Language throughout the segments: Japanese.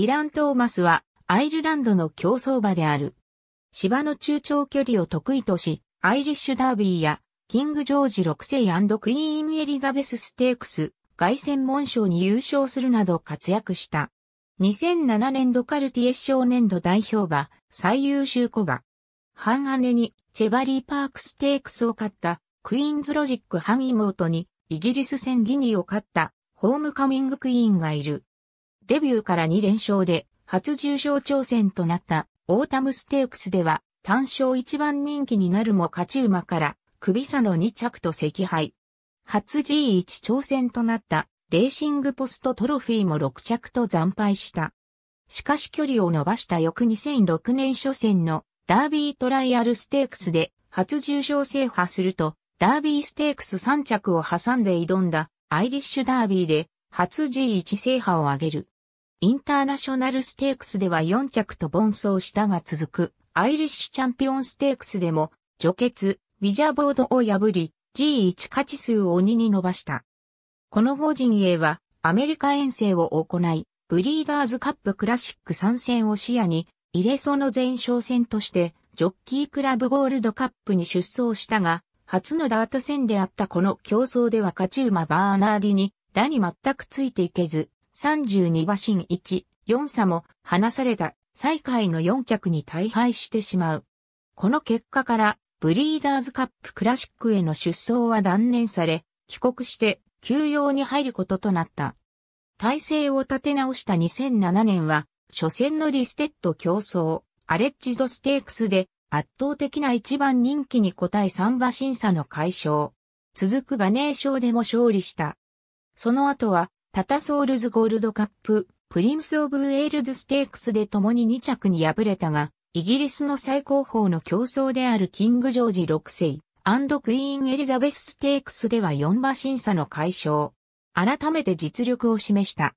ディラン・トーマスはアイルランドの競走馬である。芝の中長距離を得意とし、アイリッシュダービーやキング・ジョージ6世クイーン・エリザベス・ステークス、凱旋門賞に優勝するなど活躍した。2007年度カルティエ少年度代表馬、最優秀小馬。半姉にチェバリーパークステークスを勝った、クイーンズロジック半妹にイギリス戦ギニーを勝った、ホームカミングクイーンがいる。デビューから2連勝で、初重賞挑戦となったオータムステークスでは、単勝一番人気になるも勝ち馬から、首差の2着と赤敗。初 G1 挑戦となったレーシングポストトロフィーも6着と惨敗した。しかし距離を伸ばした翌2006年初戦のダービートライアルステークスで初重賞制覇すると、ダービーステークス3着を挟んで挑んだアイリッシュダービーで初 G1 制覇を挙げる。インターナショナルステークスでは4着と凡走したが続く、アイリッシュチャンピオンステークスでも、除血、ウィジャボードを破り、G1 勝ち数を鬼に伸ばした。この法陣営は、アメリカ遠征を行い、ブリーダーズカップクラシック参戦を視野に、入れその前哨戦として、ジョッキークラブゴールドカップに出走したが、初のダート戦であったこの競争では勝ち馬バーナーディに、ラに全くついていけず、32馬身1、4差も離された最下位の4着に大敗してしまう。この結果から、ブリーダーズカップクラシックへの出走は断念され、帰国して休養に入ることとなった。体制を立て直した2007年は、初戦のリステッド競争、アレッジドステークスで圧倒的な一番人気に応え3馬審査の解消。続くガネー賞でも勝利した。その後はタタソールズゴールドカップ、プリンス・オブ・ウェールズ・ステークスで共に2着に敗れたが、イギリスの最高峰の競争であるキング・ジョージ6世、アンド・クイーン・エリザベス・ステークスでは4馬審査の解消。改めて実力を示した。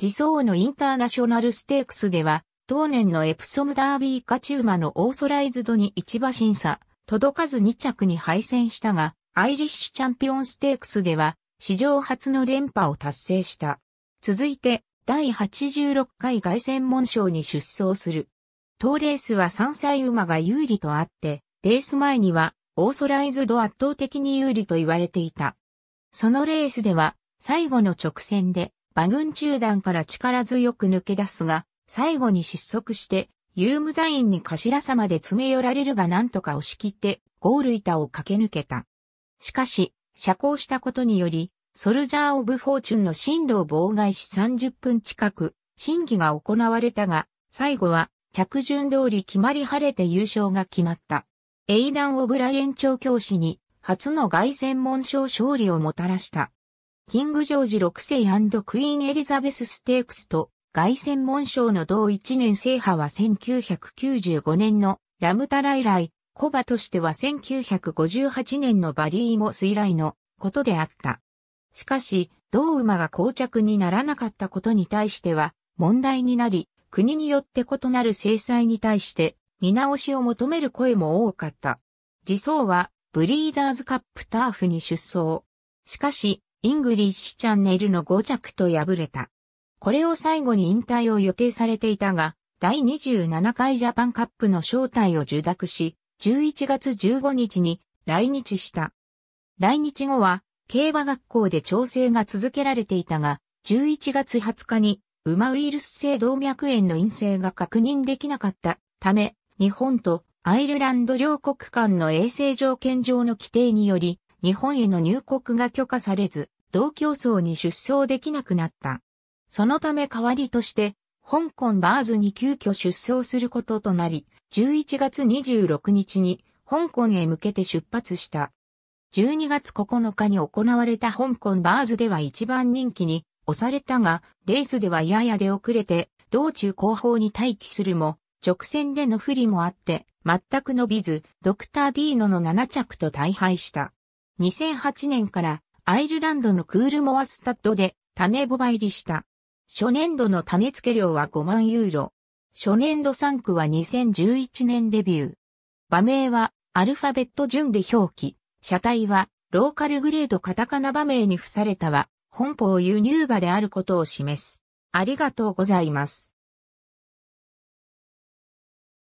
自走のインターナショナルステークスでは、当年のエプソムダービーチューマのオーソライズドに1馬審査、届かず2着に敗戦したが、アイリッシュチャンピオンステークスでは、史上初の連覇を達成した。続いて、第86回外旋門賞に出走する。当レースは3歳馬が有利とあって、レース前にはオーソライズド圧倒的に有利と言われていた。そのレースでは、最後の直線で、馬群中段から力強く抜け出すが、最後に失速して、ユームザインに頭さまで詰め寄られるがなんとか押し切って、ゴール板を駆け抜けた。しかし、社交したことにより、ソルジャー・オブ・フォーチュンの進路を妨害し30分近く、審議が行われたが、最後は着順通り決まり晴れて優勝が決まった。エイダン・オブライエン長教師に初の外専門賞勝利をもたらした。キング・ジョージ6世クイーン・エリザベス・ステークスと外専門賞の同1年制覇は1995年のラムタラ以来コバとしては1958年のバリーモス以来のことであった。しかし、同馬が膠着にならなかったことに対しては問題になり、国によって異なる制裁に対して見直しを求める声も多かった。自走はブリーダーズカップターフに出走。しかし、イングリッシュチャンネルの5着と敗れた。これを最後に引退を予定されていたが、第27回ジャパンカップの招待を受諾し、11月15日に来日した。来日後は、競馬学校で調整が続けられていたが、11月20日に、馬ウイルス性動脈炎の陰性が確認できなかったため、日本とアイルランド両国間の衛生条件上の規定により、日本への入国が許可されず、同競争に出走できなくなった。そのため代わりとして、香港バーズに急遽出走することとなり、11月26日に香港へ向けて出発した。12月9日に行われた香港バーズでは一番人気に押されたが、レースではやや出遅れて、道中後方に待機するも、直線での不利もあって、全く伸びず、ドクター・ディーノの7着と大敗した。2008年からアイルランドのクールモアスタッドで種ボバ入りした。初年度の種付け量は5万ユーロ、初年度3区は2011年デビュー。場名はアルファベット順で表記、車体はローカルグレードカタカナ場名に付されたは、本邦輸入馬であることを示す。ありがとうございます。